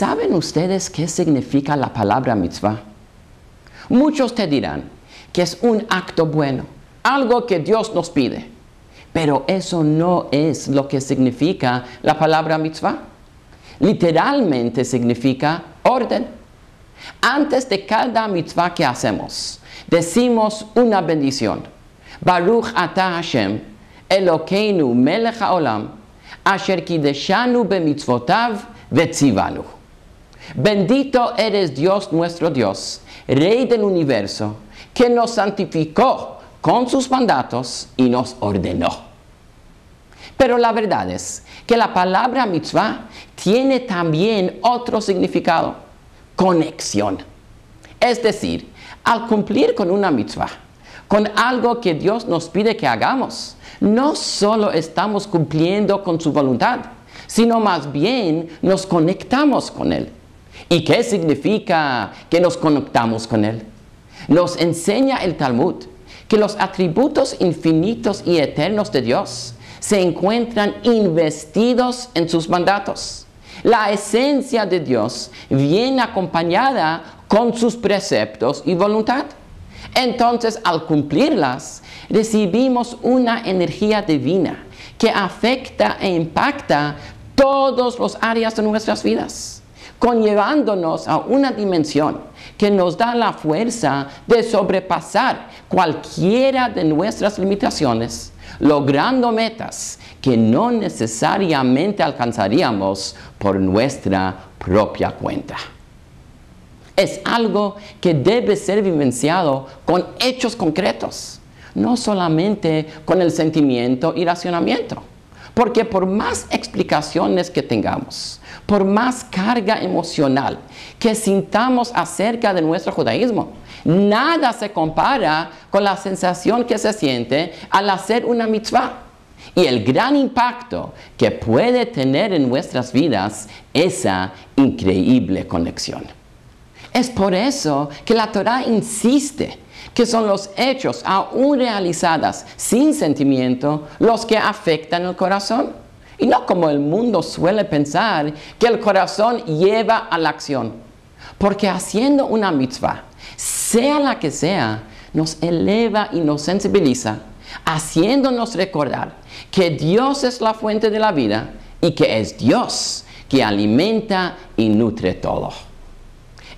¿Saben ustedes qué significa la palabra mitzvah? Muchos te dirán que es un acto bueno, algo que Dios nos pide. Pero eso no es lo que significa la palabra mitzvah. Literalmente significa orden. Antes de cada mitzvah que hacemos, decimos una bendición. Baruch atah Hashem, Elokeinu melech haolam, asher kideshanu bemitzvotav vetzivanu. Bendito eres Dios nuestro Dios, Rey del universo, que nos santificó con sus mandatos y nos ordenó. Pero la verdad es que la palabra mitzvah tiene también otro significado, conexión. Es decir, al cumplir con una mitzvah, con algo que Dios nos pide que hagamos, no solo estamos cumpliendo con su voluntad, sino más bien nos conectamos con Él. ¿Y qué significa que nos conectamos con Él? Nos enseña el Talmud que los atributos infinitos y eternos de Dios se encuentran investidos en sus mandatos. La esencia de Dios viene acompañada con sus preceptos y voluntad. Entonces, al cumplirlas, recibimos una energía divina que afecta e impacta todos los áreas de nuestras vidas conllevándonos a una dimensión que nos da la fuerza de sobrepasar cualquiera de nuestras limitaciones, logrando metas que no necesariamente alcanzaríamos por nuestra propia cuenta. Es algo que debe ser vivenciado con hechos concretos, no solamente con el sentimiento y racionamiento. Porque por más explicaciones que tengamos, por más carga emocional que sintamos acerca de nuestro judaísmo, nada se compara con la sensación que se siente al hacer una mitzvah. Y el gran impacto que puede tener en nuestras vidas esa increíble conexión. Es por eso que la Torah insiste que son los hechos aún realizadas sin sentimiento los que afectan el corazón. Y no como el mundo suele pensar que el corazón lleva a la acción. Porque haciendo una mitzvah, sea la que sea, nos eleva y nos sensibiliza, haciéndonos recordar que Dios es la fuente de la vida y que es Dios que alimenta y nutre todo.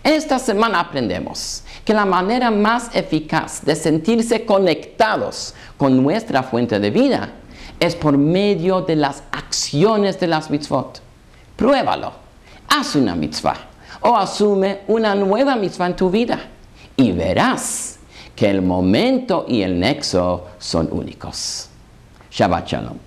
Esta semana aprendemos que la manera más eficaz de sentirse conectados con nuestra fuente de vida es por medio de las acciones de las mitzvot. Pruébalo. Haz una mitzvah o asume una nueva mitzvah en tu vida y verás que el momento y el nexo son únicos. Shabbat Shalom.